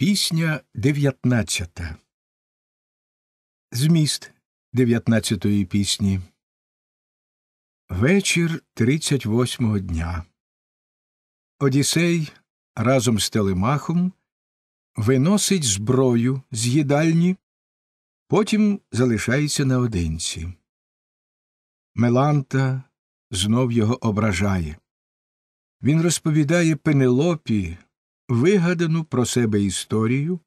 Пісня 19. Зміст дев'ятнадцятої пісні. Вечір тридцять восьмого дня. Одіссей разом з Телемахом виносить зброю з їдальні, потім залишається наодинці. Меланта знов його ображає. Він розповідає Пенелопі вигадану про себе історію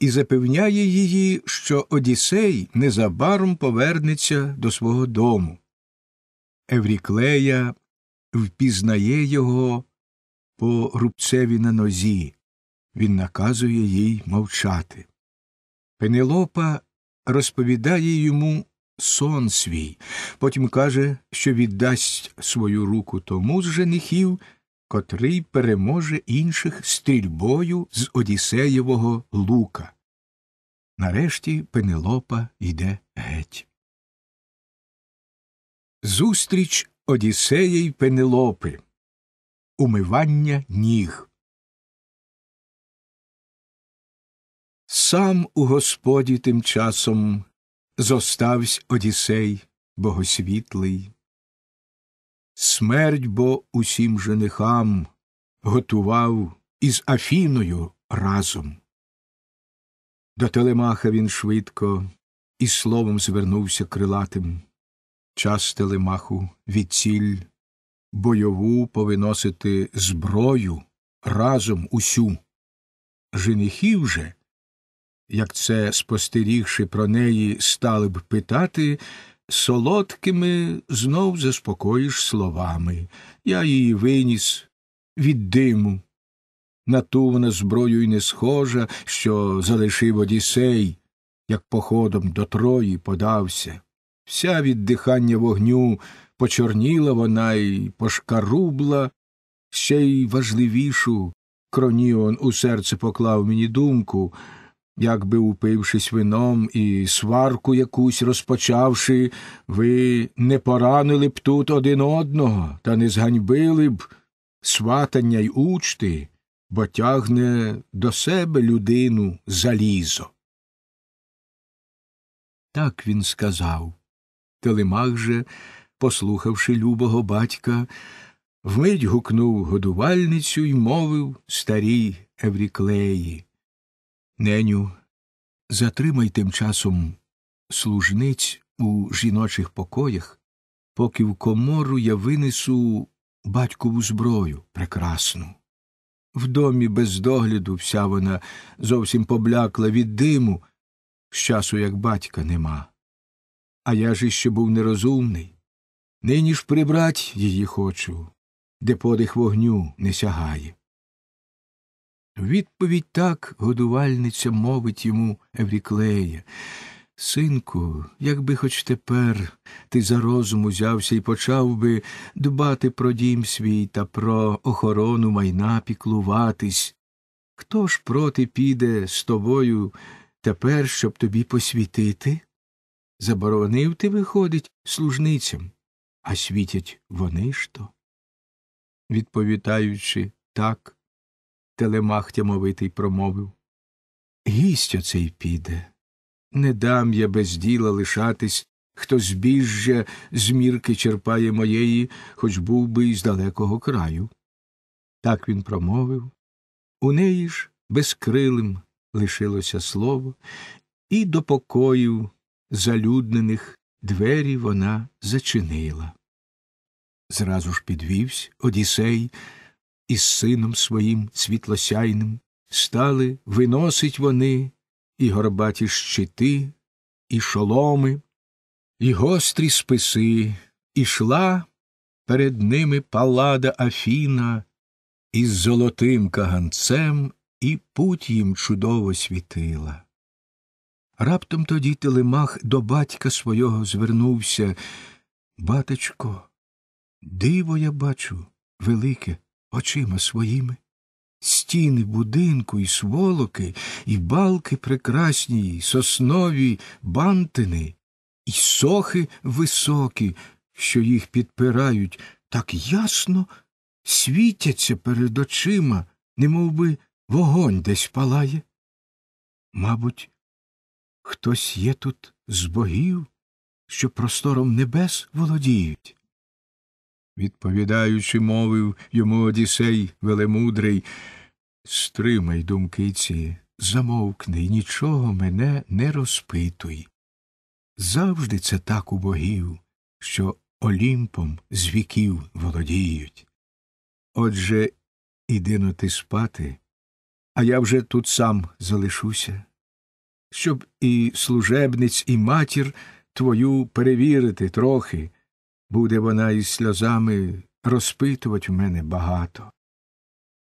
і запевняє її, що Одіссей незабаром повернеться до свого дому. Евріклея впізнає його по рубцеві на нозі. Він наказує їй мовчати. Пенелопа розповідає йому сон свій, потім каже, що віддасть свою руку тому з женихів, котрий переможе інших стрільбою з Одіссеєвого лука. Нарешті Пенелопа йде геть. Зустріч Одіссея й Пенелопи. Умивання ніг. Сам у господі тим часом зоставсь Одіссей богосвітлий, Смерть бо усім женихам готував із Афіною разом. До Телемаха він швидко і словом звернувся крилатим. Час Телемаху від ціль бойову повиносити зброю разом усю. Женихів же, як це спостерігши про неї, стали б питати, солодкими знов заспокоїш словами. Я її виніс від диму. На ту вона зброю й не схожа, що залишив Одіссей, як походом до Трої подався. Вся від дихання вогню почорніла вона й пошкарубла, ще й важливішу Кроніон у серце поклав мені думку. Якби упившись вином і сварку якусь розпочавши, ви не поранили б тут один одного та не зганьбили б сватання й учти, бо тягне до себе людину залізо. Так він сказав. Телемах же, послухавши любого батька, вмить гукнув годувальницю й мовив старій Евріклеї. Неню, затримай тим часом служниць у жіночих покоях, поки в комору я винесу батькову зброю прекрасну. В домі без догляду вся вона зовсім поблякла від диму, з часу як батька нема. А я ж іще був нерозумний. Нині ж прибрать її хочу, де подих вогню не сягає. Відповідь так годувальниця мовить йому Евріклея. Синку, якби хоч тепер ти за розум узявся і почав би дбати про дім свій та про охорону майна піклуватись, хто ж проти піде з тобою тепер, щоб тобі посвітити? Заборонив ти, виходить, служницям, а світять вони ж то. Відповідаючи так, Телемах тямовитий промовив. Гість оцей піде. Не дам я без діла лишатись, хто збіжжя з мірки черпає моєї, хоч був би із далекого краю. Так він промовив. У неї ж безкрилим лишилося слово, і до покоїв залюднених двері вона зачинила. Зразу ж підвівсь одісей, із сином своїм світлосяйним, стали виносить вони і горбаті щити, і шоломи, і гострі списи, ішла перед ними палада Афіна із золотим каганцем, і путь їм чудово світила. Раптом тоді Телемах до батька свого звернувся. Батечко, диво я бачу, велике очима своїми. Стіни будинку і сволоки, і балки прекрасні, і соснові бантини, і сохи високі, що їх підпирають, так ясно світяться перед очима, не би вогонь десь палає. Мабуть, хтось є тут з богів, що простором небес володіють. Відповідаючи, мовив йому Одісей велемудрий, стримай думки ці, замовкни і нічого мене не розпитуй. Завжди це так у богів, що олімпом з віків володіють. Отже, іди но ти спати, а я вже тут сам залишуся, щоб і служебниць, і матір твою перевірити трохи буде вона із сльозами розпитувати в мене багато.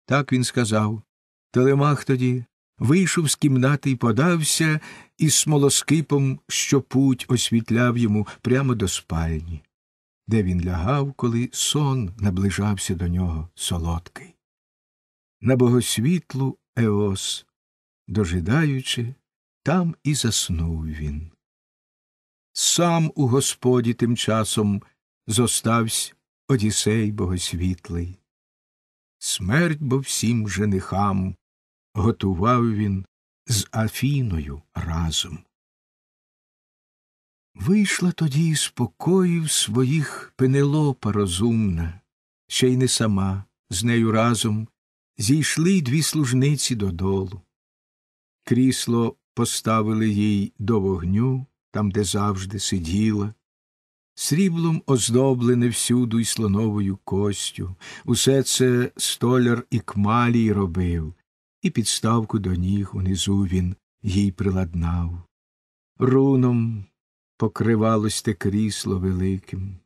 Так він сказав. Телемах тоді вийшов з кімнати і подався із смолоскипом, що путь освітляв йому прямо до спальні, де він лягав, коли сон наближався до нього солодкий. На богосвітлу Еос, дожидаючи, там і заснув він. Сам у господі тим часом зоставсь Одісей богосвітлий. Смерть бо всім женихам готував він з Афіною разом. Вийшла тоді із покоїв своїх пенелопа розумна, ще й не сама, з нею разом зійшли дві служниці додолу. Крісло поставили їй до вогню, там, де завжди сиділа, Сріблом оздоблене всюду й слоновою костю, усе це столяр і кмалій робив, і підставку до ніг унизу він їй приладнав. Руном покривалось те крісло великим.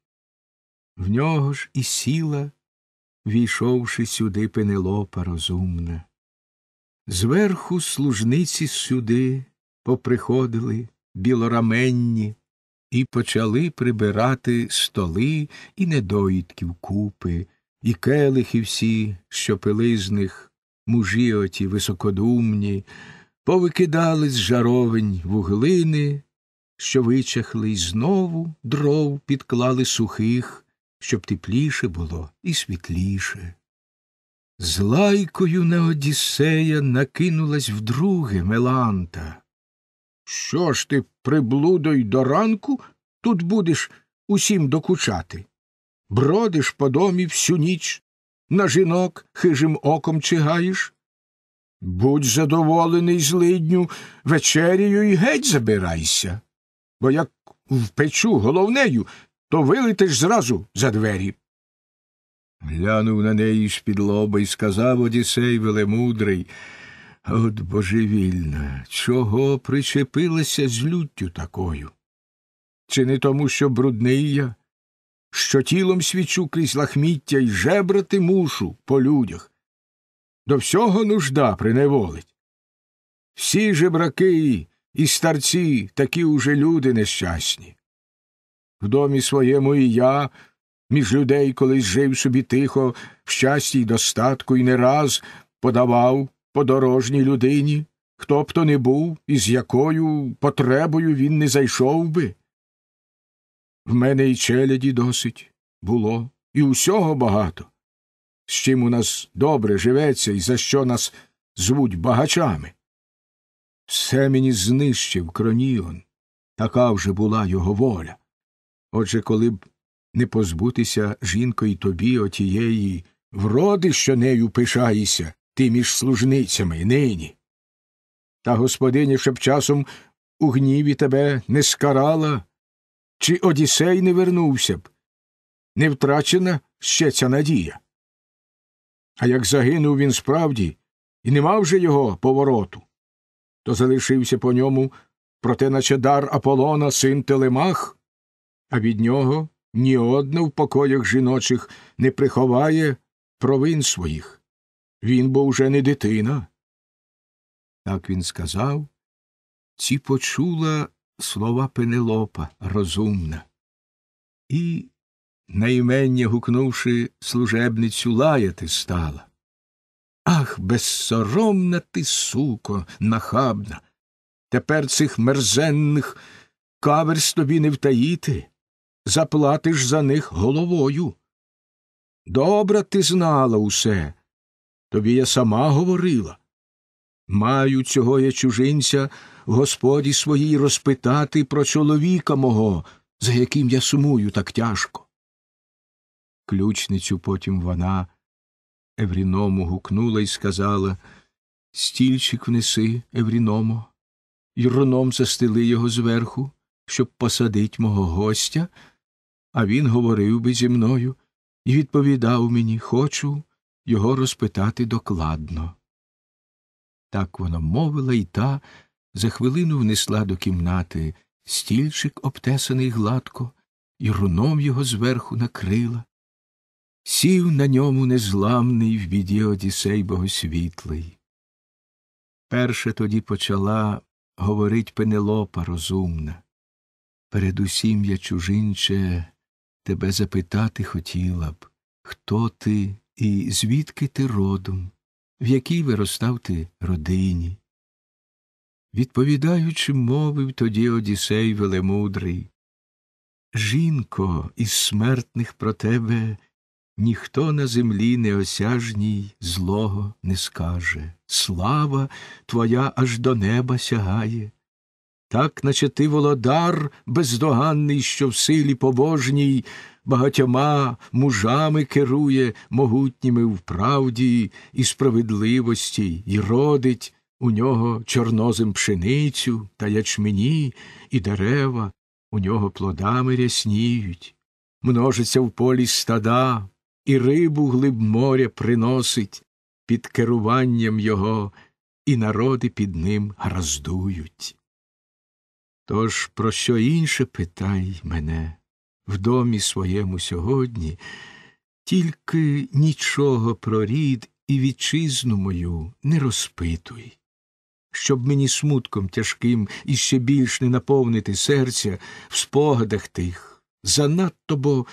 В нього ж і сіла, війшовши сюди, пенелопа розумна. Зверху служниці сюди поприходили білораменні і почали прибирати столи і недоїдків купи, і келихи всі, що пили з них, мужі оті високодумні, повикидали з жаровень вуглини, що вичахли, і знову дров підклали сухих, щоб тепліше було і світліше. З лайкою на Одіссея накинулась вдруге Меланта. Що ж ти, приблудо, й до ранку тут будеш усім докучати? Бродиш по домі всю ніч, на жінок хижим оком чигаєш? Будь задоволений, злидню, вечерію й геть забирайся, бо як впечу головнею, то вилетиш зразу за двері. Глянув на неї з під лоба і сказав Одісей Велемудрий от божевільна, чого причепилася з люттю такою? Чи не тому, що брудний я, що тілом свічу крізь лахміття й жебрати мушу по людях? До всього нужда приневолить. Всі жебраки і старці такі уже люди нещасні. В домі своєму і я між людей колись жив собі тихо, в щасті й достатку і не раз подавав подорожній людині, хто б то не був і з якою потребою він не зайшов би. В мене і челяді досить було, і усього багато, з чим у нас добре живеться і за що нас звуть багачами. Все мені знищив кроніон, така вже була його воля. Отже, коли б не позбутися жінкою тобі отієї вроди, що нею пишаєшся, ти між служницями нині. Та господиня щоб часом у гніві тебе не скарала, чи Одіссей не вернувся б. Не втрачена ще ця надія. А як загинув він справді, і не мав же його повороту, то залишився по ньому, проте, наче дар Аполлона, син Телемах, а від нього ні одна в покоях жіночих не приховає провин своїх. Він бо вже не дитина. Так він сказав, ці почула слова Пенелопа розумна. І, наймення гукнувши служебницю, лаяти стала. Ах, безсоромна ти, суко, нахабна. Тепер цих мерзенних каверс тобі не втаїти. Заплатиш за них головою. Добра ти знала усе, Тобі я сама говорила. Маю цього я чужинця в господі своїй розпитати про чоловіка мого, за яким я сумую так тяжко. Ключницю потім вона Евріному гукнула і сказала Стільчик внеси, Евріномо, і руном застели його зверху, щоб посадить мого гостя, а він говорив би зі мною і відповідав мені Хочу, його розпитати докладно. Так вона мовила, і та за хвилину внесла до кімнати стільчик, обтесаний гладко, і руном його зверху накрила. Сів на ньому незламний в біді Одісей богосвітлий. Перше тоді почала говорить Пенелопа розумна. Передусім я чужинче тебе запитати хотіла б, хто ти і звідки ти родом, в якій виростав ти родині. Відповідаючи, мовив тоді Одісей велемудрий, Жінко, із смертних про тебе ніхто на землі неосяжній злого не скаже. Слава твоя аж до неба сягає, так наче ти володар бездоганний, що в силі побожній багатьома мужами керує могутніми в правді і справедливості, і родить у нього чорнозим пшеницю та ячмені, і дерева у нього плодами рясніють, множиться в полі стада, і рибу глиб моря приносить під керуванням його, і народи під ним граздують. Тож про що інше питай мене? в домі своєму сьогодні, тільки нічого про рід і вітчизну мою не розпитуй, щоб мені смутком тяжким і ще більш не наповнити серця в спогадах тих. Занадто бо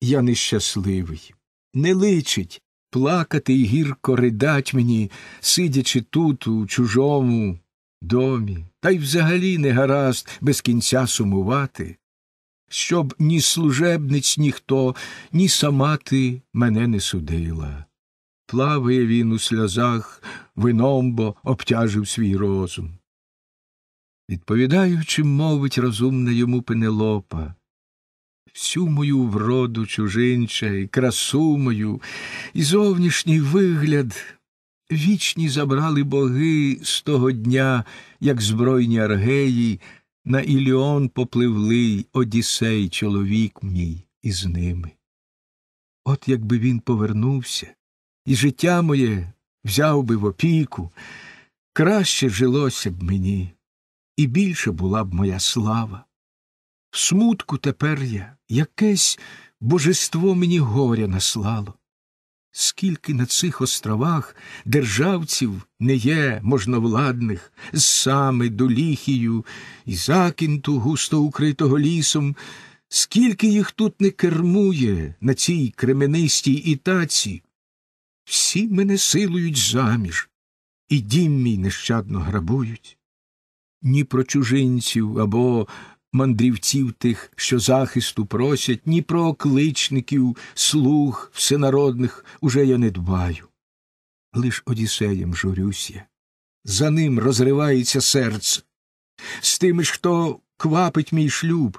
я нещасливий. Не личить плакати і гірко ридать мені, сидячи тут, у чужому домі, та й взагалі не гаразд без кінця сумувати щоб ні служебниць ніхто, ні сама ти мене не судила. Плаває він у сльозах, вином бо обтяжив свій розум. Відповідаючи, мовить розумна йому пенелопа, всю мою вроду чужинча і красу мою, і зовнішній вигляд вічні забрали боги з того дня, як збройні аргеї на Іліон попливли Одіссей, чоловік мій, із ними. От якби він повернувся, і життя моє взяв би в опіку, краще жилося б мені, і більше була б моя слава. В смутку тепер я якесь божество мені горя наслало. Скільки на цих островах державців не є можновладних, з сами до ліхію і закінту густо укритого лісом, скільки їх тут не кермує на цій кременистій ітаці, всі мене силують заміж, і дім мій нещадно грабують. Ні про чужинців або мандрівців тих, що захисту просять, ні про окличників, слуг всенародних уже я не дбаю. Лиш одісеєм журюсь я, за ним розривається серце. З тими ж, хто квапить мій шлюб,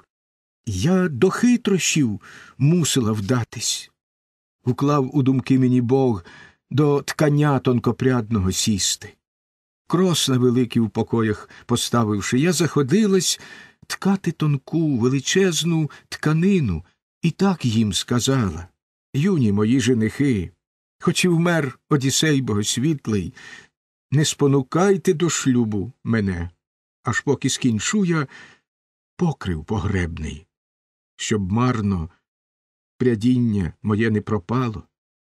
я до хитрощів мусила вдатись. Уклав у думки мені Бог до ткання тонкопрядного сісти. Крос на великий в покоях поставивши, я заходилась ткати тонку, величезну тканину, і так їм сказала Юні мої женихи, хоч і вмер Одісей Богосвітлий, не спонукайте до шлюбу мене, аж поки скінчу я покрив погребний, щоб марно прядіння моє не пропало,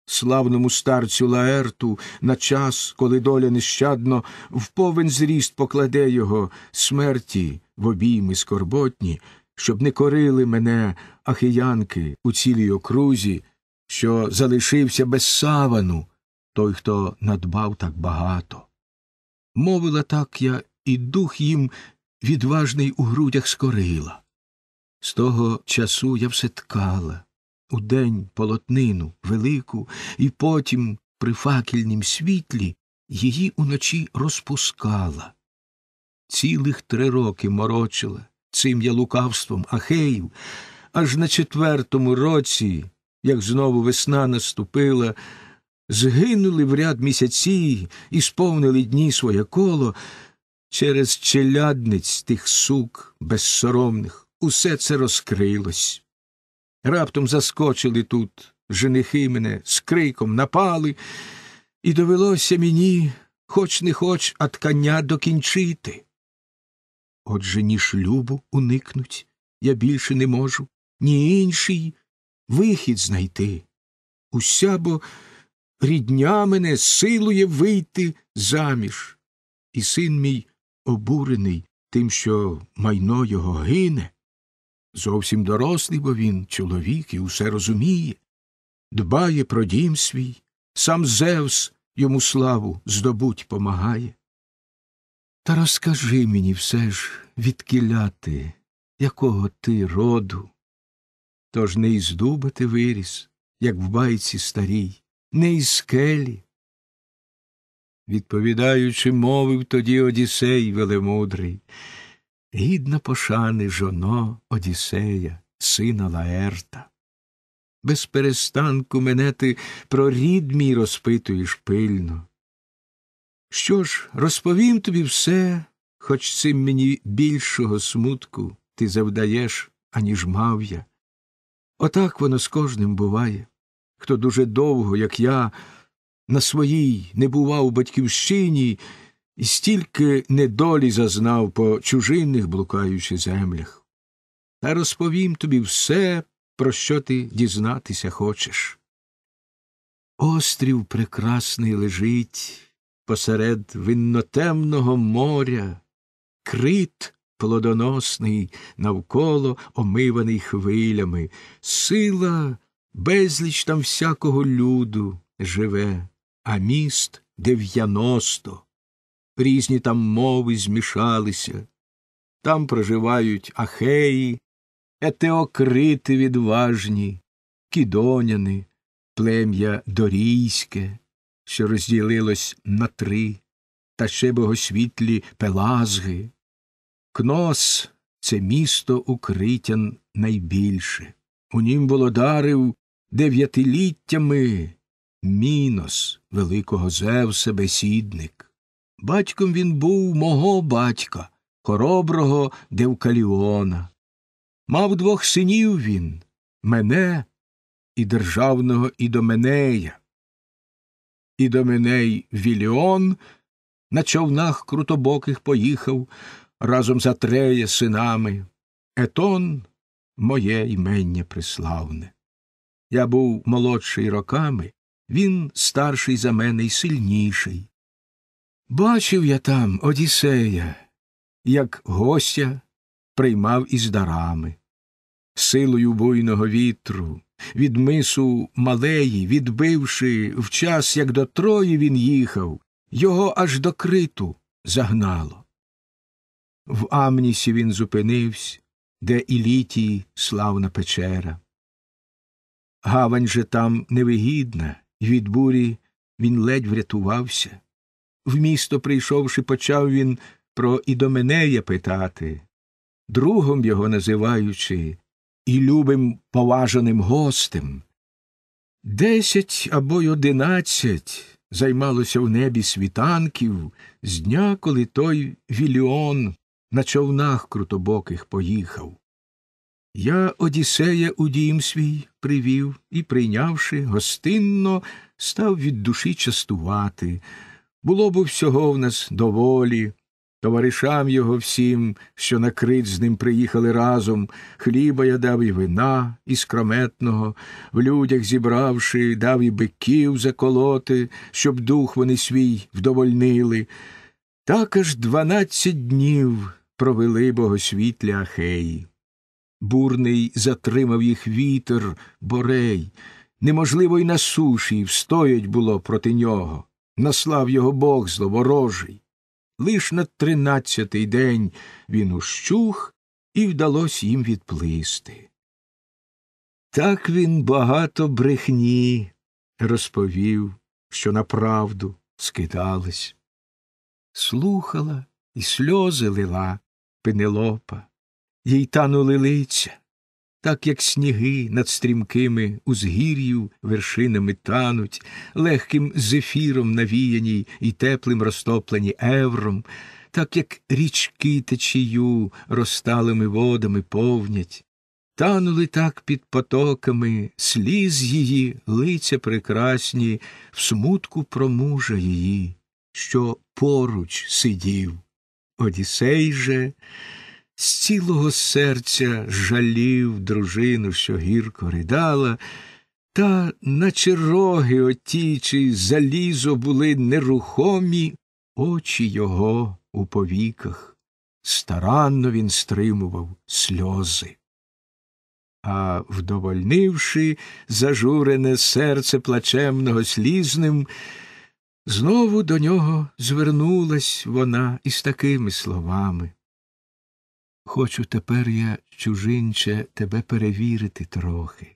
славному старцю Лаерту на час, коли доля нещадно в повен зріст покладе його смерті в обійми скорботні, щоб не корили мене ахиянки у цілій окрузі, що залишився без савану той, хто надбав так багато. Мовила так я, і дух їм відважний у грудях скорила. З того часу я все ткала, у день полотнину велику, і потім, при факельнім світлі, її уночі розпускала. Цілих три роки морочила цим я лукавством ахеїв, аж на четвертому році, як знову весна наступила, згинули в ряд місяці і сповнили дні своє коло через челядниць тих сук безсоромних, усе це розкрилось. Раптом заскочили тут женихи мене з криком напали, і довелося мені, хоч не хоч, а ткання докінчити. Отже, ні шлюбу уникнуть я більше не можу, ні інший вихід знайти. Уся бо рідня мене силує вийти заміж. І син мій обурений тим, що майно його гине, Зовсім дорослий, бо він чоловік і усе розуміє, дбає про дім свій, сам Зевс йому славу здобуть помагає. Та розкажи мені все ж, відкіля якого ти роду. Тож не із дуба ти виріс, як в байці старій, не із скелі. Відповідаючи, мовив тоді одісей велемудрий гідна пошани жоно Одіссея, сина Лаерта. Без перестанку мене ти про рід мій розпитуєш пильно. Що ж, розповім тобі все, хоч цим мені більшого смутку ти завдаєш, аніж мав я. Отак воно з кожним буває, хто дуже довго, як я, на своїй не бував у батьківщині стільки недолі зазнав по чужинних блукаючих землях. Та розповім тобі все, про що ти дізнатися хочеш. Острів прекрасний лежить посеред виннотемного моря, крит плодоносний, навколо омиваний хвилями, сила безліч там всякого люду живе, а міст дев'яносто різні там мови змішалися. Там проживають ахеї, етеокрити відважні, кідоняни, плем'я дорійське, що розділилось на три, та ще богосвітлі пелазги. Кнос це місто укритян найбільше. У нім володарив дев'ятиліттями мінос великого Зевса бесідник. Батьком він був мого батька, хороброго Девкаліона. Мав двох синів він мене і державного Ідоменея. Ідоменей Віліон на човнах крутобоких поїхав разом за Треє синами. Етон моє імення приславне. Я був молодший роками, він старший за мене і сильніший. Бачив я там Одіссея, як гостя приймав із дарами, силою буйного вітру, від мису малеї, відбивши в час, як до Трої він їхав, його аж до криту загнало. В Амнісі він зупинився, де ілітії славна печера. Гавань же там невигідна, і від бурі він ледь врятувався в місто прийшовши, почав він про Ідоменея питати, другом його називаючи і любим поважаним гостем. Десять або й одинадцять. Займалося в небі світанків з дня, коли той Віліон на човнах крутобоких поїхав. Я Одіссея у дім свій привів і, прийнявши гостинно, став від душі частувати. Було б всього в нас доволі, товаришам його всім, що на крит з ним приїхали разом, хліба я дав і вина іскрометного, в людях зібравши, дав і биків заколоти, щоб дух вони свій вдовольнили. Так аж дванадцять днів провели богосвітля Ахеї. Бурний затримав їх вітер, борей. Неможливо й на суші встоять було проти нього наслав його бог зловорожий. Лиш на тринадцятий день він ущух, і вдалося їм відплисти. Так він багато брехні розповів, що на правду скидались. Слухала і сльози лила пенелопа, їй танули лиця так як сніги над стрімкими узгір'їв вершинами тануть, легким зефіром навіяні і теплим розтоплені евром, так як річки течію розталими водами повнять, танули так під потоками сліз її, лиця прекрасні, в смутку про мужа її, що поруч сидів. Одіссей же з цілого серця жалів дружину, що гірко ридала, та наче роги оті, чи залізо були нерухомі очі його у повіках. Старанно він стримував сльози. А, вдовольнивши зажурене серце плачемного слізним, знову до нього звернулась вона із такими словами Хочу тепер я, чужинче, тебе перевірити трохи.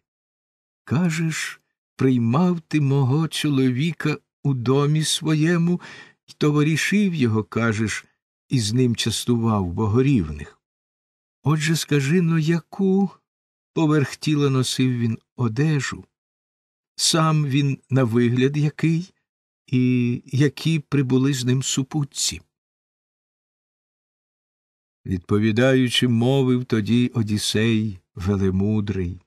Кажеш, приймав ти мого чоловіка у домі своєму і товаришів його, кажеш, і з ним частував богорівних. Отже, скажи но, ну, яку поверх тіла носив він одежу, сам він на вигляд який, і які прибули з ним супутці відповідаючи, мовив тоді Одіссей велемудрий.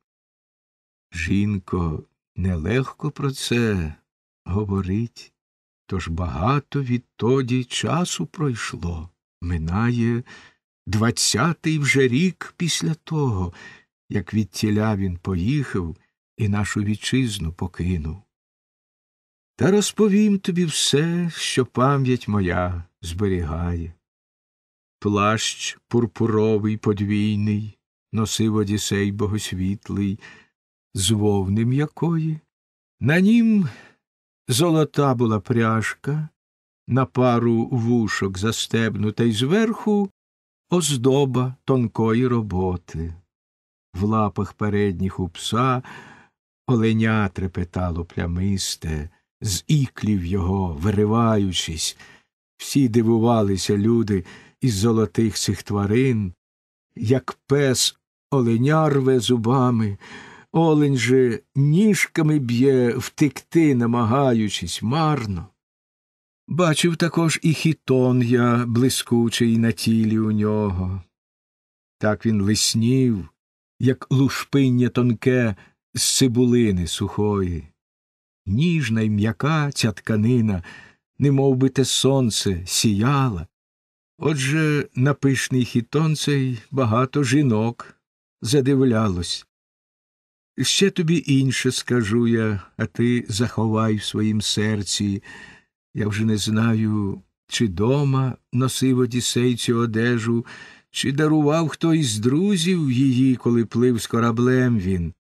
Жінко, нелегко про це говорить, тож багато відтоді часу пройшло. Минає двадцятий вже рік після того, як від тіля він поїхав і нашу вітчизну покинув. Та розповім тобі все, що пам'ять моя зберігає плащ пурпуровий подвійний, носив одісей богосвітлий, з вовним м'якої. На нім золота була пряжка, на пару вушок застебнута й зверху оздоба тонкої роботи. В лапах передніх у пса оленя трепетало плямисте, з іклів його, вириваючись, всі дивувалися люди із золотих цих тварин, як пес оленя рве зубами, олень же ніжками б'є, втекти, намагаючись марно. Бачив також і хітон я блискучий на тілі у нього. Так він лиснів, як лушпиння тонке з цибулини сухої. Ніжна й м'яка ця тканина, не би те сонце сіяла, Отже, на пишний хітон цей багато жінок задивлялось. Ще тобі інше скажу я, а ти заховай в своїм серці. Я вже не знаю, чи дома носив одісей цю одежу, чи дарував хтось із друзів її, коли плив з кораблем він,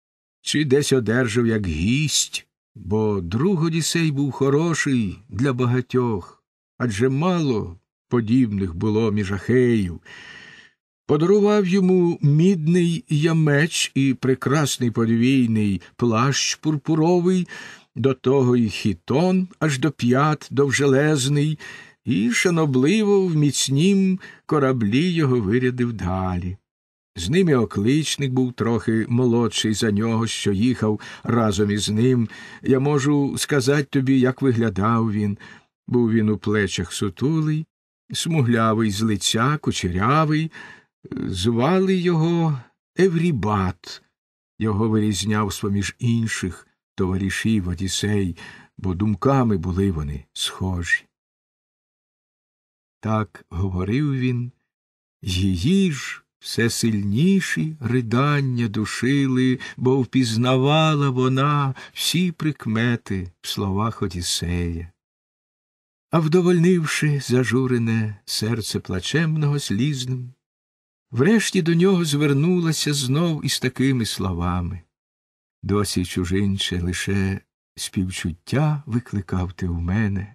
чи десь одержав як гість, бо друг Одісей був хороший для багатьох, адже мало подібних було між Ахеїв, подарував йому мідний ямеч і прекрасний подвійний плащ пурпуровий, до того й хітон аж до п'ят довжелезний, і шанобливо в міцнім кораблі його вирядив далі. З ними окличник був трохи молодший за нього, що їхав разом із ним. Я можу сказати тобі, як виглядав він. Був він у плечах сутулий, смуглявий з лиця, кучерявий, звали його Еврібат, його вирізняв з-поміж інших товаришів Одісей, бо думками були вони схожі. Так говорив він, її ж все сильніші ридання душили, бо впізнавала вона всі прикмети в словах Одіссея. А вдовольнивши зажурене серце плачемного слізним, врешті до нього звернулася знов із такими словами досі чужинче лише співчуття викликав ти в мене.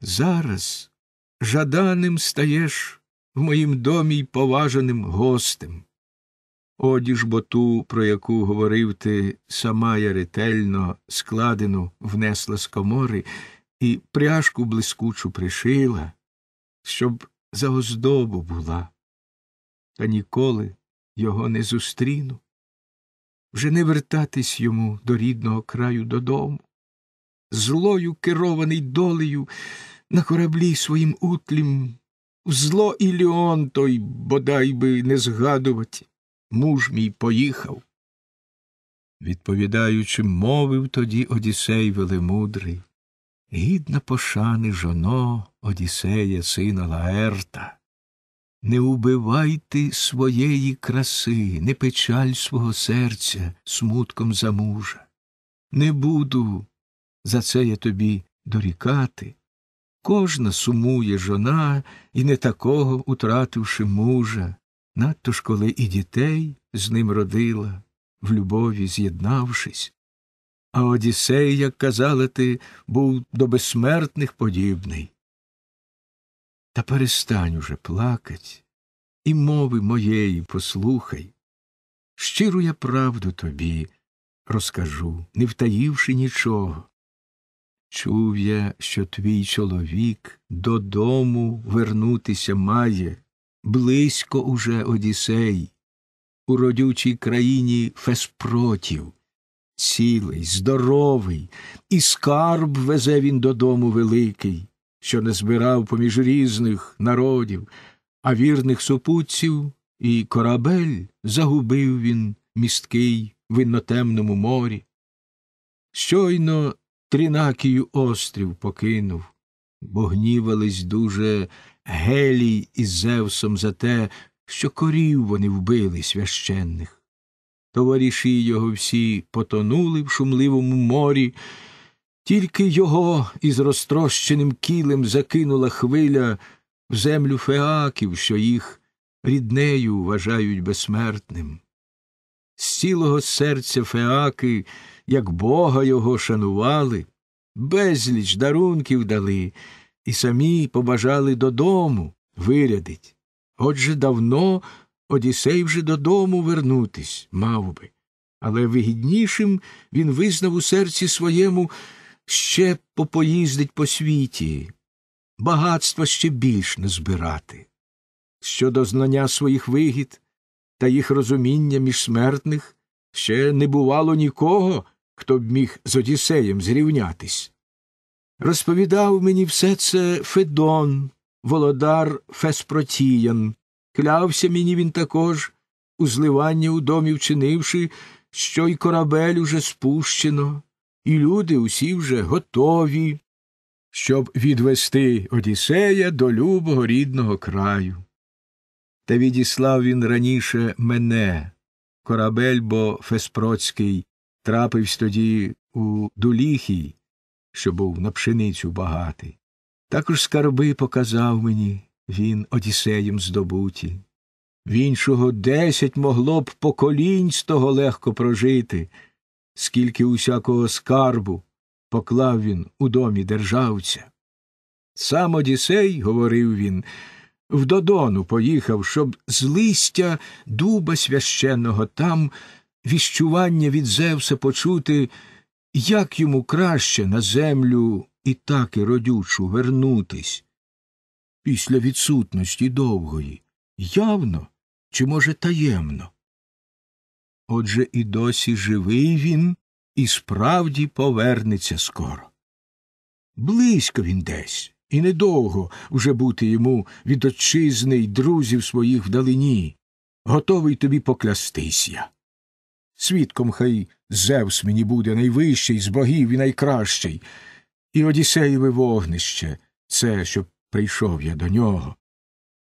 Зараз жаданим стаєш в моїм домі й поважаним гостем. Одіж бо ту, про яку говорив ти, сама я ретельно складену внесла з комори і пряжку блискучу пришила, щоб за оздобу була, та ніколи його не зустріну, вже не вертатись йому до рідного краю додому. Злою керований долею на кораблі своїм утлім, в зло Іліон той, бодай би не згадувати, муж мій поїхав. Відповідаючи, мовив тоді Одіссей Велемудрий гідна пошани жоно Одіссея, сина Лаерта. Не убивайте своєї краси, не печаль свого серця смутком за мужа. Не буду за це я тобі дорікати. Кожна сумує жона і не такого утративши мужа, надто ж коли і дітей з ним родила, в любові з'єднавшись, а Одіссей, як казала ти, був до безсмертних подібний. Та перестань уже плакать і мови моєї послухай. Щиру я правду тобі розкажу, не втаївши нічого. Чув я, що твій чоловік додому вернутися має, близько уже Одіссей, у родючій країні Феспротів цілий, здоровий, і скарб везе він додому великий, що не збирав поміж різних народів, а вірних супутців і корабель загубив він місткий в іннотемному морі. Щойно трінакію острів покинув, бо гнівались дуже Гелій із Зевсом за те, що корів вони вбили священних товариші його всі потонули в шумливому морі, тільки його із розтрощеним кілем закинула хвиля в землю феаків, що їх ріднею вважають безсмертним. З цілого серця феаки, як бога його шанували, безліч дарунків дали і самі побажали додому вирядить. Отже давно Одісей вже додому вернутись, мав би, але вигіднішим він визнав у серці своєму ще попоїздить по світі, багатства ще більш назбирати. Щодо знання своїх вигід та їх розуміння між смертних ще не бувало нікого, хто б міг з Одіссеєм зрівнятись. Розповідав мені все це Федон, володар Феспротіян. Клявся мені він також, у зливання у домі вчинивши, що й корабель уже спущено, і люди усі вже готові, щоб відвести Одіссея до любого рідного краю. Та відіслав він раніше мене. Корабель бо Феспроцький трапився тоді у Дуліхій, що був на пшеницю багатий. Також скарби показав мені, він одісеєм здобуті. В іншого десять могло б поколінь з того легко прожити, скільки усякого скарбу поклав він у домі державця. Сам Одісей, говорив він, в Додону поїхав, щоб з листя дуба священного там віщування від Зевса почути, як йому краще на землю і таки родючу вернутись, після відсутності довгої, явно чи, може, таємно. Отже і досі живий він і справді повернеться скоро. Близько він десь, і недовго вже бути йому від отчизни й друзів своїх вдалині. Готовий тобі поклястись я. Свідком хай Зевс мені буде найвищий з богів і найкращий, і Одісеєве вогнище, це, щоб Прийшов я до нього.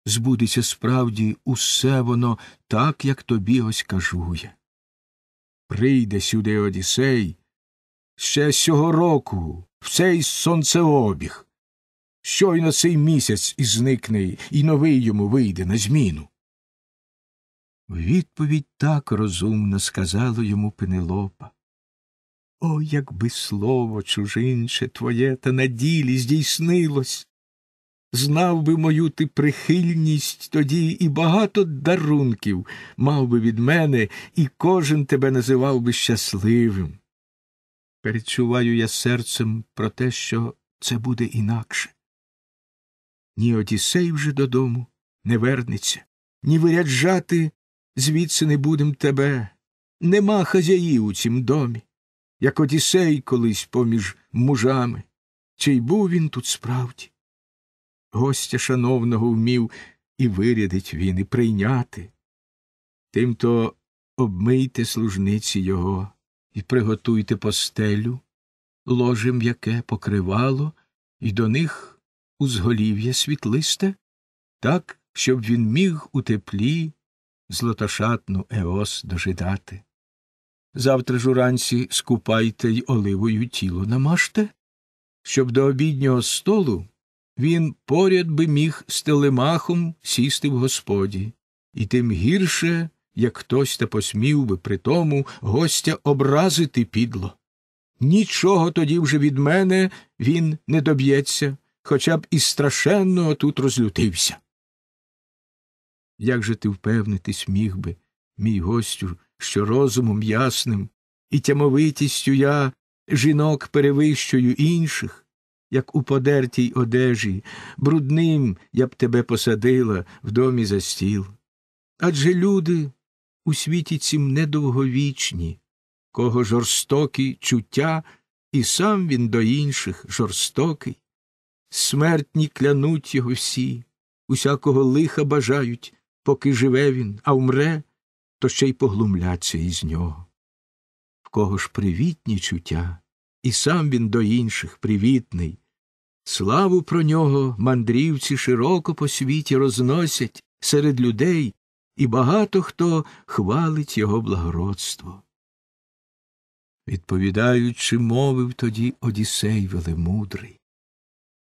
Збудеться справді усе воно так, як тобі ось кажу я. Прийде сюди одісей, ще сього року в цей сонцеобіг. Щойно цей місяць і зникне, і новий йому вийде на зміну. Відповідь так розумно сказала йому Пенелопа. О, якби слово чужинче, твоє та на ділі здійснилось. Знав би мою ти прихильність тоді і багато дарунків мав би від мене, і кожен тебе називав би щасливим. Перечуваю я серцем про те, що це буде інакше. Ні Одісей вже додому не вернеться, ні виряджати звідси не будем тебе. Нема хазяїв у цім домі, як Одісей колись поміж мужами. Чи й був він тут справді? гостя шановного вмів і вирядить він, і прийняти. Тимто обмийте служниці його і приготуйте постелю, ложе м'яке покривало, і до них узголів'я світлисте, так, щоб він міг у теплі злотошатну Еос дожидати. Завтра ж уранці скупайте й оливою тіло намажте, щоб до обіднього столу він поряд би міг з телемахом сісти в господі, і тим гірше, як хтось та посмів би при тому гостя образити підло. Нічого тоді вже від мене він не доб'ється, хоча б і страшенного тут розлютився. Як же ти впевнитись міг би, мій гостю, що розумом ясним і тямовитістю я жінок перевищую інших, як у подертій одежі, брудним я б тебе посадила в домі за стіл. Адже люди у світі цім недовговічні, кого жорстокі чуття, і сам він до інших жорстокий. Смертні клянуть його всі, усякого лиха бажають, поки живе він, а умре, то ще й поглумляться із нього. В кого ж привітні чуття, і сам він до інших привітний. Славу про нього мандрівці широко по світі розносять серед людей, і багато хто хвалить його благородство. Відповідаючи, мовив тоді Одісей велемудрий.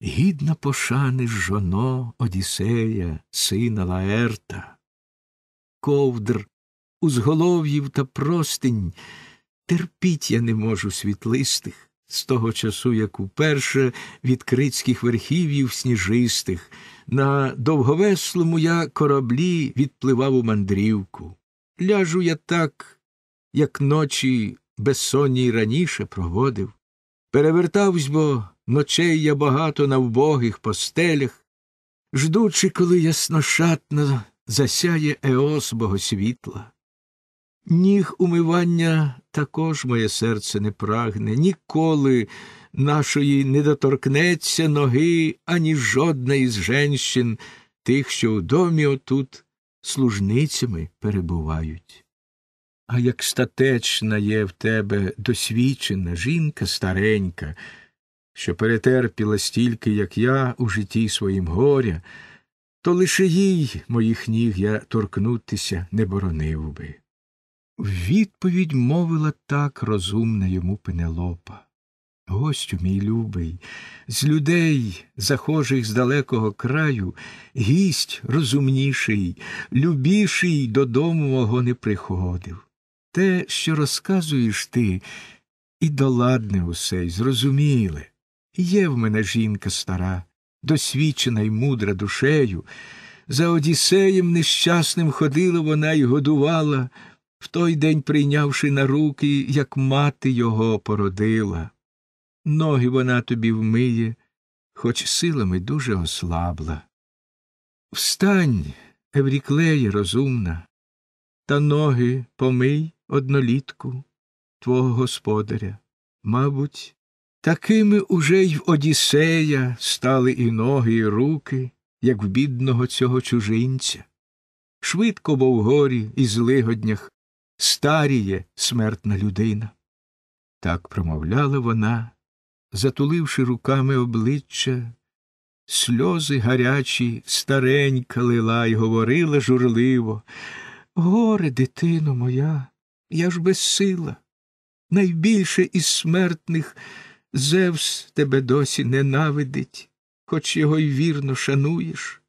Гідна пошани жоно Одісея, сина Лаерта, ковдр, узголов'їв та простинь Терпіть я не можу світлистих з того часу, як уперше від крицьких верхів'їв сніжистих, на довговеслому я кораблі відпливав у мандрівку. Ляжу я так, як ночі безсонні раніше проводив. Перевертавсь, бо ночей я багато на вбогих постелях, ждучи, коли ясношатно засяє еос богосвітла. Ніг умивання також моє серце не прагне, ніколи нашої не доторкнеться ноги ані жодна із женщин, тих, що в домі отут служницями перебувають. А як статечна є в тебе досвідчена жінка старенька, що перетерпіла стільки, як я, у житті своїм горя, то лише їй моїх ніг я торкнутися не боронив би. В відповідь мовила так розумна йому Пенелопа. Гостю мій любий, з людей, захожих з далекого краю, гість розумніший, любіший додому мого не приходив. Те, що розказуєш ти, і доладне усе, й зрозуміле. Є в мене жінка стара, досвідчена й мудра душею. За Одіссеєм нещасним ходила вона й годувала в той день прийнявши на руки, як мати його породила. Ноги вона тобі вмиє, хоч силами дуже ослабла. Встань, Евріклеє розумна, та ноги помий однолітку твого господаря. Мабуть, такими уже й в Одіссея стали і ноги, і руки, як в бідного цього чужинця. Швидко бо в горі і злигоднях старіє смертна людина. Так промовляла вона, затуливши руками обличчя, сльози гарячі, старенька лила й говорила журливо. Горе, дитино моя, я ж безсила. Найбільше із смертних Зевс тебе досі ненавидить, хоч його й вірно шануєш.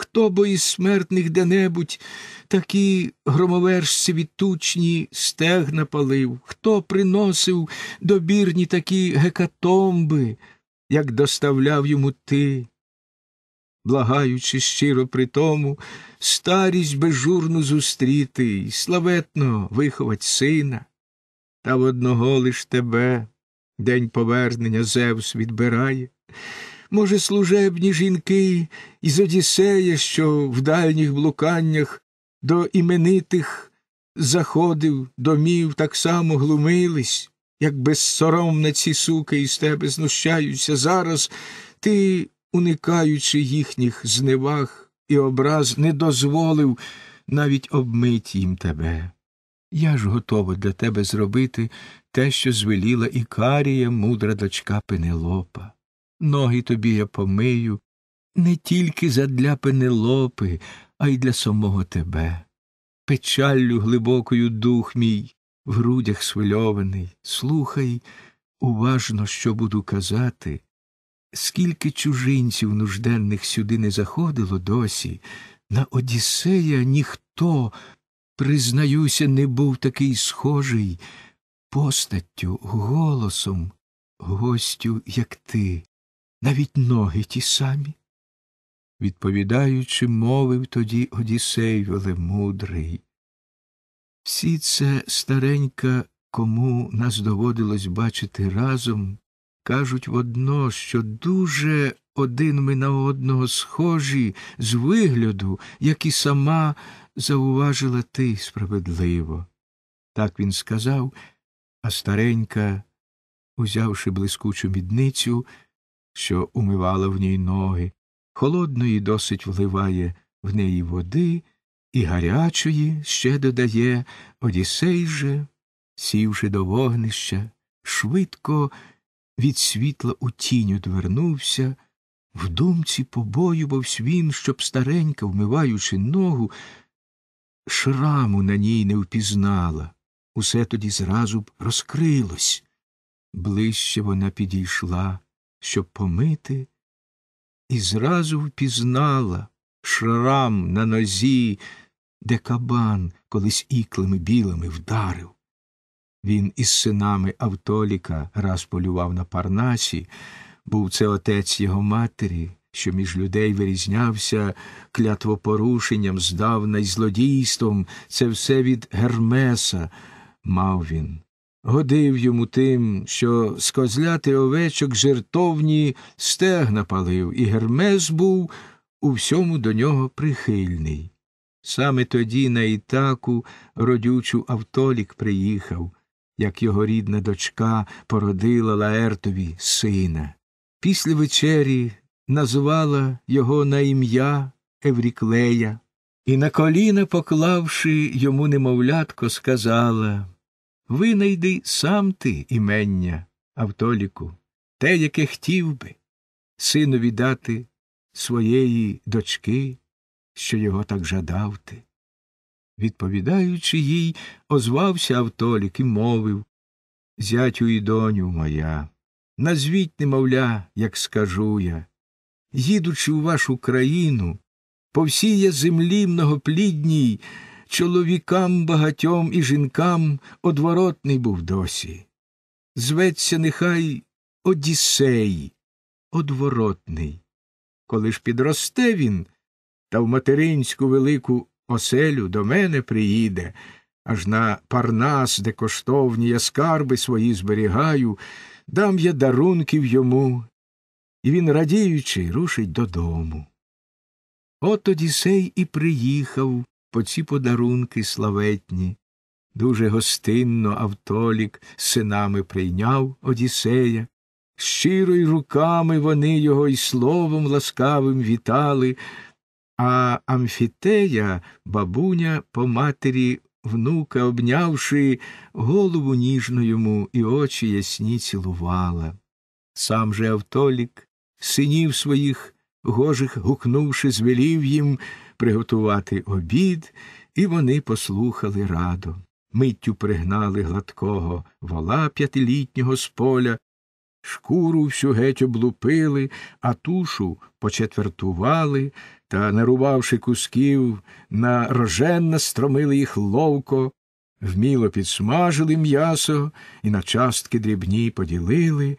Хто бо із смертних де-небудь такі громовершці відтучні стегна палив, хто приносив добірні такі гекатомби, як доставляв йому ти, благаючи щиро при тому, старість безжурну зустріти й славетно виховать сина, та в одного лиш тебе день повернення Зевс відбирає може, служебні жінки із Одіссея, що в дальніх блуканнях до іменитих заходив, домів так само глумились, як безсоромно ці суки із тебе знущаються зараз, ти, уникаючи їхніх зневаг і образ, не дозволив навіть обмить їм тебе. Я ж готова для тебе зробити те, що звеліла Ікарія, мудра дочка Пенелопа ноги тобі я помию, не тільки задля пенелопи, а й для самого тебе. Печаллю глибокою дух мій, в грудях свильований, слухай уважно, що буду казати. Скільки чужинців нужденних сюди не заходило досі, на Одіссея ніхто, признаюся, не був такий схожий постаттю, голосом, гостю, як ти навіть ноги ті самі. Відповідаючи, мовив тоді Одіссей велемудрий. Всі це старенька, кому нас доводилось бачити разом, кажуть водно, що дуже один ми на одного схожі з вигляду, як і сама зауважила ти справедливо. Так він сказав, а старенька, узявши блискучу мідницю, що умивала в ній ноги, холодної досить вливає в неї води, і гарячої ще додає Одіссей же, сівши до вогнища, швидко від світла у тінь одвернувся, в думці побоювавсь він, щоб старенька, вмиваючи ногу, шраму на ній не впізнала. Усе тоді зразу б розкрилось. Ближче вона підійшла, щоб помити, і зразу впізнала шрам на нозі, де кабан колись іклими білими вдарив. Він із синами Автоліка раз полював на Парнасі, був це отець його матері, що між людей вирізнявся клятвопорушенням, здавна й злодійством, це все від Гермеса мав він Годив йому тим, що скозляти овечок жертовні стегна палив, і Гермес був у всьому до нього прихильний. Саме тоді на Ітаку родючу Автолік приїхав, як його рідна дочка породила Лаертові сина. Після вечері назвала його на ім'я Евріклея і, на коліна, поклавши йому немовлятко, сказала Винайди сам ти імення Автоліку, те, яке хотів би, синові дати своєї дочки, що його так жадав ти. Відповідаючи їй, озвався Автолік і мовив Зятю і доню моя, назвіть, немовля, як скажу я, їдучи у вашу країну, по всій я землі многоплідній чоловікам багатьом і жінкам одворотний був досі. Зветься нехай Одіссей, одворотний. Коли ж підросте він, та в материнську велику оселю до мене приїде, аж на Парнас, де коштовні я скарби свої зберігаю, дам я дарунків йому, і він, радіючи, рушить додому. От Одіссей і приїхав по ці подарунки славетні. Дуже гостинно Автолік синами прийняв Одіссея. Щиро й руками вони його й словом ласкавим вітали, а Амфітея, бабуня, по матері внука, обнявши, голову ніжно йому і очі ясні цілувала. Сам же Автолік, синів своїх гожих гукнувши, звелів їм приготувати обід, і вони послухали радо. Миттю пригнали гладкого вола п'ятилітнього з поля, шкуру всю геть облупили, а тушу почетвертували та, нарувавши кусків на рожен, стромили їх ловко, вміло підсмажили м'ясо і на частки дрібні поділили.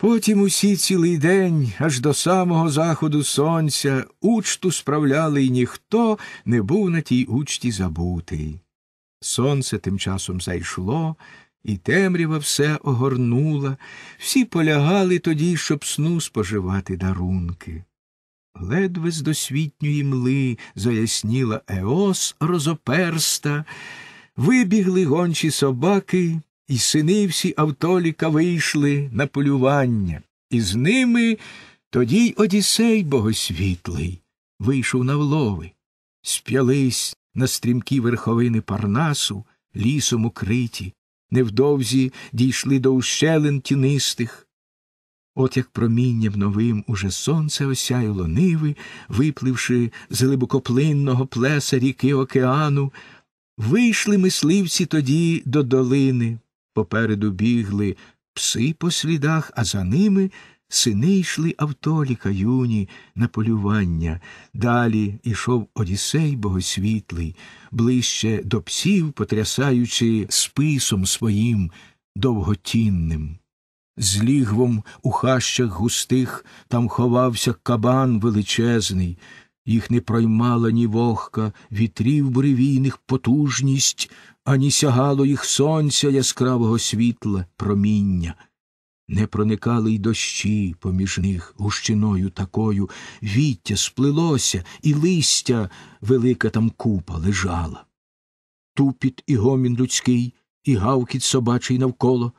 Потім усі цілий день, аж до самого заходу сонця, учту справляли, і ніхто не був на тій учті забутий. Сонце тим часом зайшло, і темрява все огорнула, всі полягали тоді, щоб сну споживати дарунки. Ледве з досвітньої мли заясніла еос розоперста, вибігли гончі собаки, і сини всі Автоліка вийшли на полювання, і з ними тоді й одісей богосвітлий вийшов на влови, сп'ялись на стрімкі верховини Парнасу, лісом укриті, невдовзі дійшли до ущелин тінистих. От як промінням новим уже сонце осяяло ниви, випливши з глибокоплинного плеса ріки океану, вийшли мисливці тоді до долини. Попереду бігли пси по слідах, а за ними сини йшли автоліка юні на полювання. Далі йшов Одіссей богосвітлий, ближче до псів, потрясаючи списом своїм довготінним. З лігвом у хащах густих там ховався кабан величезний, їх не проймала ні вогка, вітрів буревійних потужність ані сягало їх сонця яскравого світла, проміння, не проникали й дощі поміж них гущиною такою, віття сплилося, і листя велика там купа лежала. Тупіт і гомін людський, і гавкіт собачий навколо,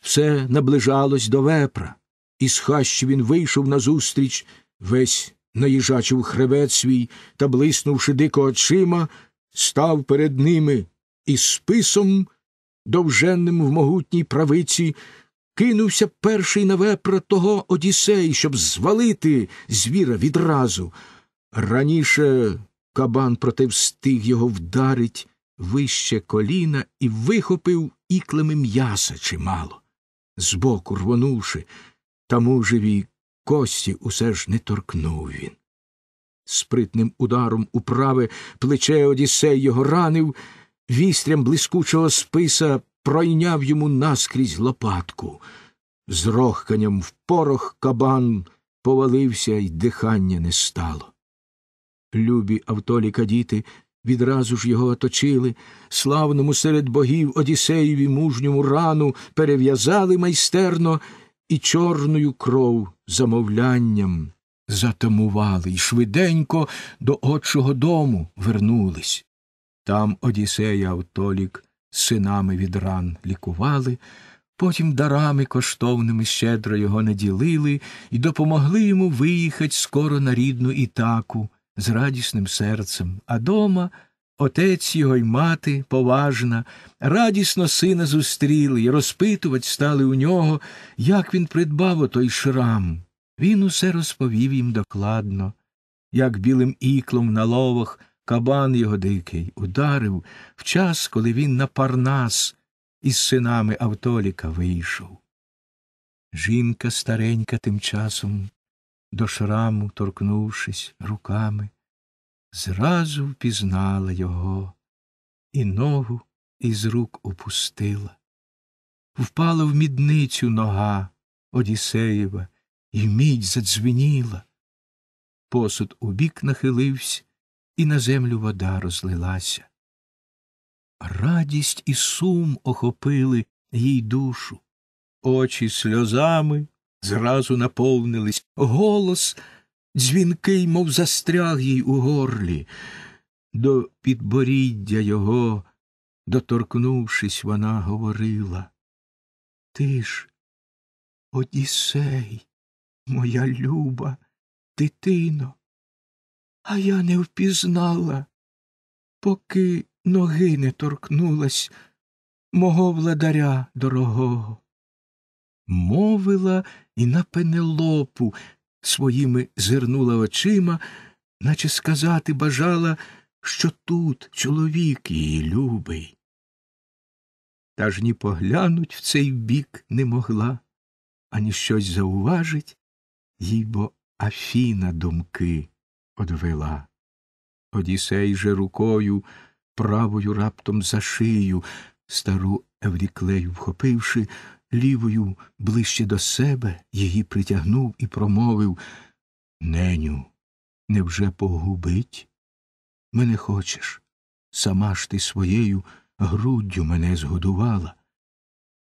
все наближалось до вепра, і з хащі він вийшов назустріч, весь наїжачив хребет свій та, блиснувши дико очима, став перед ними і списом, довженним в могутній правиці, кинувся перший на вепра того Одіссей, щоб звалити звіра відразу. Раніше кабан проте встиг його вдарить вище коліна і вихопив іклами м'яса чимало. Збоку рвонувши, та мужеві кості усе ж не торкнув він. Спритним ударом управи плече Одіссей його ранив вістрям блискучого списа пройняв йому наскрізь лопатку. З рохканням в порох кабан повалився, і дихання не стало. Любі автоліка діти відразу ж його оточили, славному серед богів Одіссеєві мужньому рану перев'язали майстерно і чорною кров замовлянням затамували і швиденько до отчого дому вернулись. Там Одіссея Автолік з синами від ран лікували, потім дарами коштовними щедро його наділили і допомогли йому виїхати скоро на рідну ітаку з радісним серцем. А дома отець його й мати поважна, радісно сина зустріли і розпитувати стали у нього, як він придбав отой шрам. Він усе розповів їм докладно, як білим іклом на ловах Кабан його дикий ударив в час, коли він на Парнас із синами Автоліка вийшов. Жінка старенька тим часом, до шраму торкнувшись руками, зразу впізнала його і ногу із рук опустила. Впала в мідницю нога Одіссеєва, і мідь задзвеніла. Посуд у бік нахилився, і на землю вода розлилася. Радість і сум охопили їй душу, очі сльозами зразу наповнились, голос дзвінкий, мов застряг їй у горлі. До підборіддя його, доторкнувшись, вона говорила Ти ж, Одіссей, моя люба, дитино, а я не впізнала, поки ноги не торкнулась мого владаря дорогого. Мовила і на пенелопу своїми зирнула очима, наче сказати бажала, що тут чоловік її любий. Та ж ні поглянуть в цей бік не могла, ані щось зауважить, їй бо Афіна думки одвела. Одісей же рукою, правою раптом за шию, стару Евріклею вхопивши, лівою ближче до себе, її притягнув і промовив Неню, невже погубить? Мене хочеш. Сама ж ти своєю груддю мене згодувала.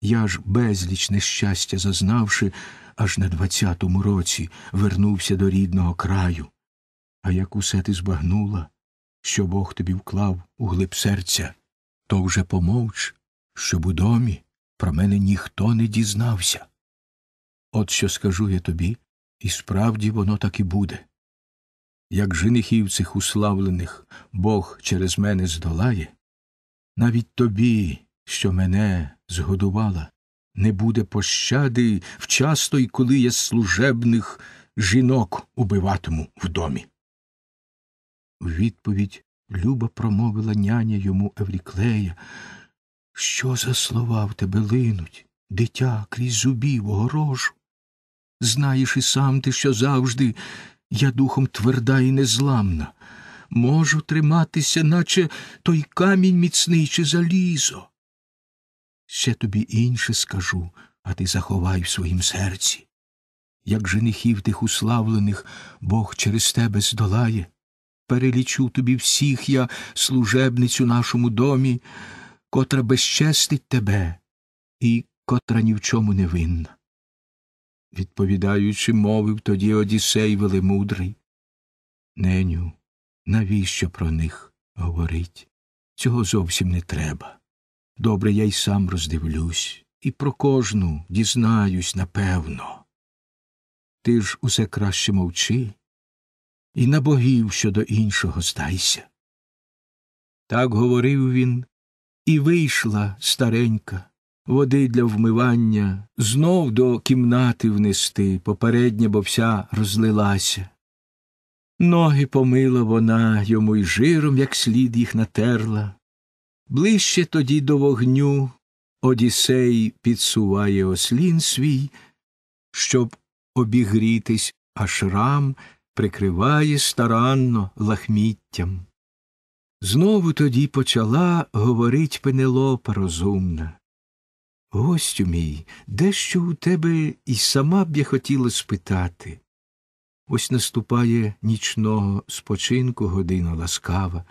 Я ж безліч нещастя зазнавши, аж на двадцятому році вернувся до рідного краю. А як усе ти збагнула, що Бог тобі вклав у глиб серця, то вже помовч, щоб у домі про мене ніхто не дізнався. От що скажу я тобі, і справді воно так і буде. Як женихів цих уславлених Бог через мене здолає, навіть тобі, що мене згодувала, не буде пощади вчасно й коли я служебних жінок убиватиму в домі. В відповідь Люба промовила няня йому Евріклея. Що за слова в тебе линуть, дитя крізь зубів огорожу? Знаєш і сам ти, що завжди я духом тверда і незламна. Можу триматися, наче той камінь міцний чи залізо. Ще тобі інше скажу, а ти заховай в своїм серці. Як женихів тих уславлених Бог через тебе здолає, перелічу тобі всіх я, служебницю нашому домі, котра безчестить тебе і котра ні в чому не винна. Відповідаючи, мовив тоді Одіссей велемудрий. Неню, навіщо про них говорить? Цього зовсім не треба. Добре я й сам роздивлюсь, і про кожну дізнаюсь напевно. Ти ж усе краще мовчи і на богів щодо іншого здайся. Так говорив він, і вийшла старенька, води для вмивання, знов до кімнати внести, попередня, бо вся розлилася. Ноги помила вона йому й жиром, як слід їх натерла. Ближче тоді до вогню Одіссей підсуває ослін свій, щоб обігрітись, а шрам – прикриває старанно лахміттям. Знову тоді почала говорить Пенелопа розумна. Гостю мій, дещо у тебе і сама б я хотіла спитати. Ось наступає нічного спочинку година ласкава,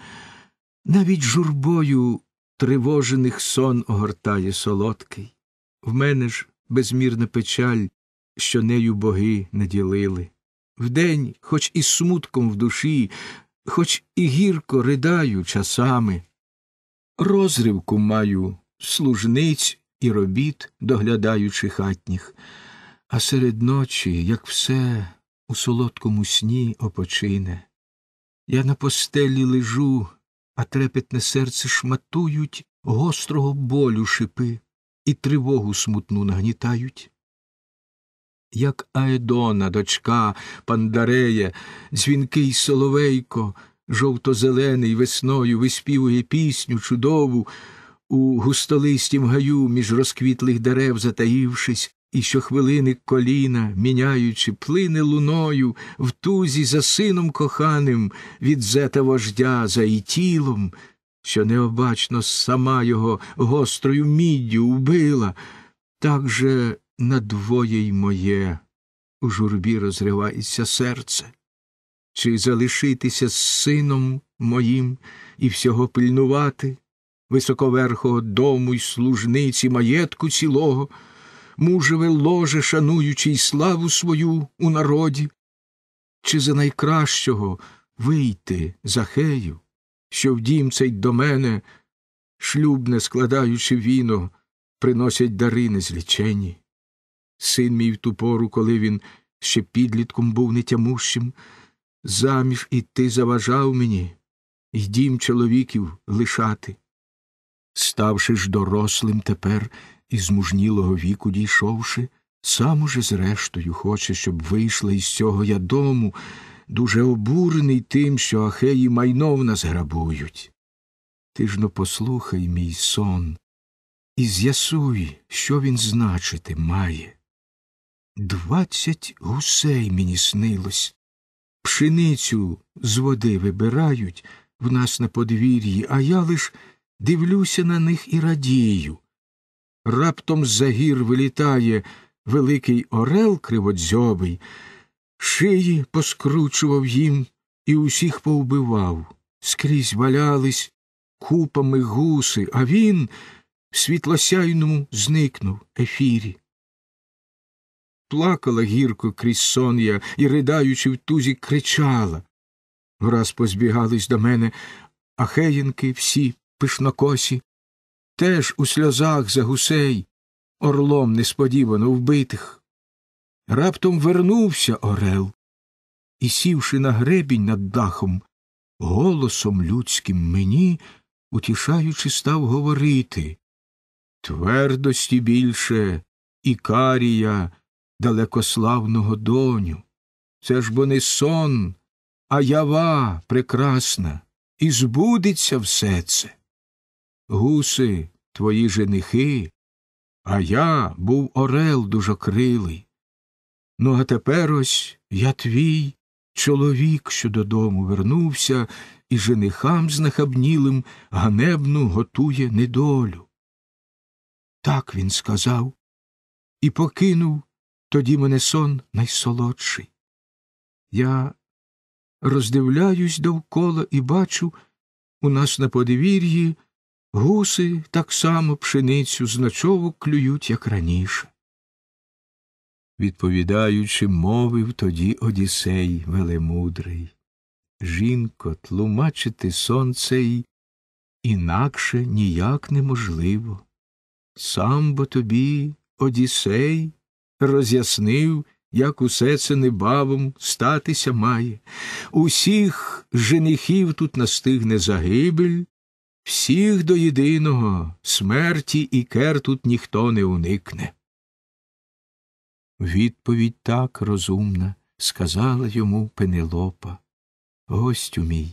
навіть журбою тривожених сон огортає солодкий. В мене ж безмірна печаль, що нею боги наділили. Вдень, хоч і смутком в душі, хоч і гірко ридаю часами. Розривку маю служниць і робіт, доглядаючи хатніх, а серед ночі, як все у солодкому сні опочине. Я на постелі лежу, а трепетне серце шматують гострого болю шипи і тривогу смутну нагнітають як Аедона, дочка Пандарея, дзвінкий соловейко, жовто-зелений весною виспівує пісню чудову у густолистім гаю між розквітлих дерев, затаївшись, і щохвилини коліна, міняючи, плине луною в тузі за сином коханим від зета вождя, за і тілом, що необачно сама його гострою міддю убила, так же надвоє й моє, у журбі розривається серце, чи залишитися з сином моїм і всього пильнувати, високоверхого дому й служниці маєтку цілого, мужеве ложе, шануючи й славу свою у народі, чи за найкращого вийти Захею, що в дім цей до мене, шлюбне складаючи віно, приносять дари незлічені син мій в ту пору, коли він ще підлітком був нетямущим, заміж і ти заважав мені, й дім чоловіків лишати. Ставши ж дорослим тепер і змужнілого віку дійшовши, сам уже зрештою хоче, щоб вийшла із цього я дому, дуже обурений тим, що ахеї майно в нас грабують. Ти ж но ну послухай мій сон і з'ясуй, що він значити має. Двадцять гусей мені снилось. Пшеницю з води вибирають в нас на подвір'ї, а я лиш дивлюся на них і радію. Раптом з за гір вилітає великий орел криводзьобий, шиї поскручував їм і усіх повбивав. Скрізь валялись купами гуси, а він в світлосяйному зникнув ефірі плакала гірко крізь сон'я і, ридаючи в тузі, кричала. Враз позбігались до мене ахеїнки всі пишнокосі, теж у сльозах за гусей, орлом несподівано вбитих. Раптом вернувся Орел і, сівши на гребінь над дахом, голосом людським мені, утішаючи, став говорити Твердості більше, і Карія далекославного доню. Це ж бо не сон, а ява прекрасна, і збудеться все це. Гуси твої женихи, а я був орел дужокрилий. Ну, а тепер ось я твій чоловік, що додому вернувся, і женихам знахабнілим ганебну готує недолю. Так він сказав і покинув тоді мене сон найсолодший. Я роздивляюсь довкола і бачу у нас на подвір'ї гуси так само пшеницю з клюють, як раніше. Відповідаючи, мовив тоді Одіссей велемудрий. Жінко, тлумачити сонце й інакше ніяк неможливо. Сам бо тобі, Одіссей, роз'яснив, як усе це небавом статися має. Усіх женихів тут настигне загибель, всіх до єдиного смерті і кер тут ніхто не уникне. Відповідь так розумна сказала йому Пенелопа. Гостю мій,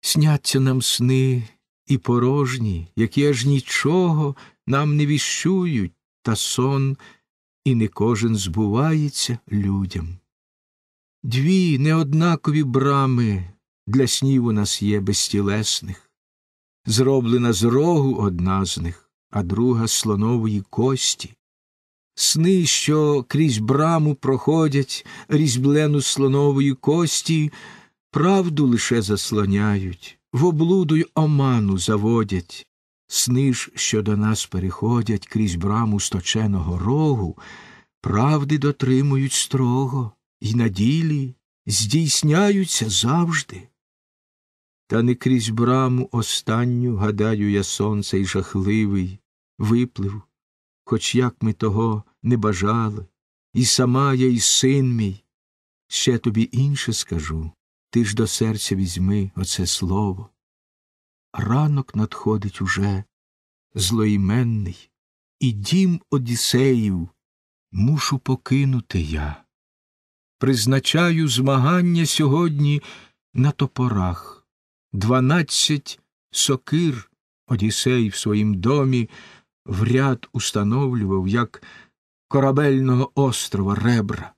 сняться нам сни і порожні, які аж нічого нам не віщують, та сон і не кожен збувається людям. Дві неоднакові брами для снів у нас є безтілесних, зроблена з рогу одна з них, а друга з слонової кості. Сни, що крізь браму проходять різьблену слонової кості, правду лише заслоняють, в облуду й оману заводять, сни ж, що до нас переходять крізь браму сточеного рогу, правди дотримують строго і на ділі здійсняються завжди. Та не крізь браму останню, гадаю, я сонце й жахливий, виплив, хоч як ми того не бажали, і сама я, і син мій. Ще тобі інше скажу, ти ж до серця візьми оце слово ранок надходить уже злоіменний, і дім Одіссеїв мушу покинути я. Призначаю змагання сьогодні на топорах. Дванадцять сокир Одіссей в своїм домі в ряд установлював, як корабельного острова ребра.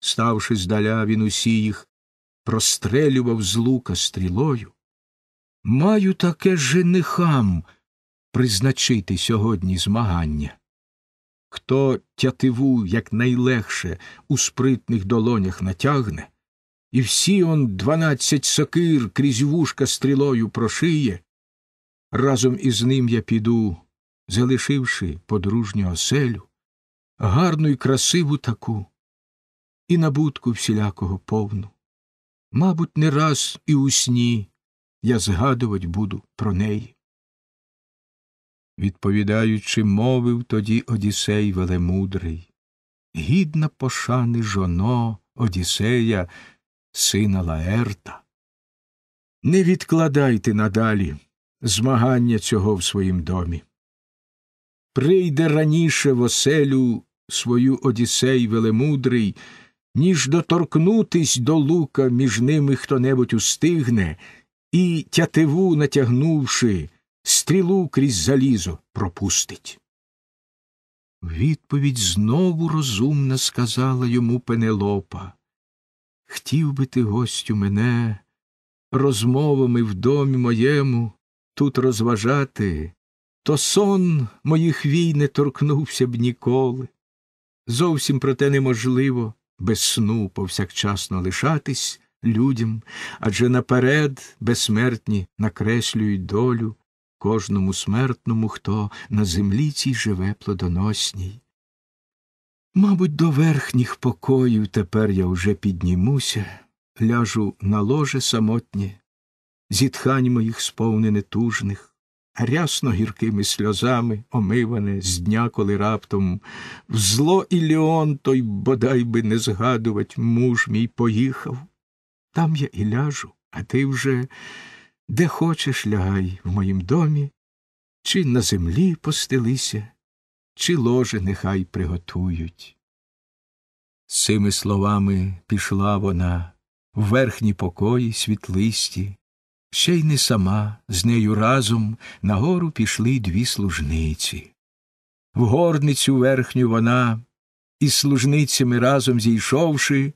Ставши здаля, він усі їх прострелював з лука стрілою. Маю таке женихам призначити сьогодні змагання. Хто тятиву якнайлегше у спритних долонях натягне, і всі он дванадцять сокир крізь вушка стрілою прошиє, разом із ним я піду, залишивши подружню оселю, гарну й красиву таку, і набутку всілякого повну. Мабуть, не раз і у сні я згадувати буду про неї. Відповідаючи, мовив тоді одісей велемудрий, гідна пошани жоно Одіссея, сина Лаерта. Не відкладайте надалі змагання цього в своїм домі. Прийде раніше в оселю свою одісей велемудрий, ніж доторкнутись до лука між ними хто небудь устигне і, тятиву натягнувши, стрілу крізь залізо пропустить. Відповідь знову розумна сказала йому Пенелопа. Хтів би ти, гостю, мене, розмовами в домі моєму тут розважати, то сон моїх вій не торкнувся б ніколи. Зовсім проте неможливо без сну повсякчасно лишатись, людям, адже наперед безсмертні накреслюють долю кожному смертному, хто на землі цій живе плодоносній. Мабуть, до верхніх покоїв тепер я вже піднімуся, ляжу на ложе самотнє, зітхань моїх сповнене тужних. Рясно гіркими сльозами омиване з дня, коли раптом в зло Іліон той бодай би не згадувать муж мій поїхав. Там я і ляжу, а ти вже де хочеш лягай в моїм домі, чи на землі постелися, чи ложе нехай приготують. З цими словами пішла вона в верхні покої світлисті, ще й не сама, з нею разом нагору пішли дві служниці. В горницю верхню вона, із служницями разом зійшовши,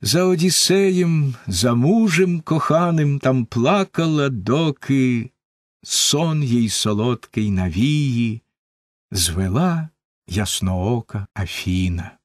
за Одіссеєм, за мужем коханим там плакала, доки сон їй солодкий навії, звела ясноока Афіна.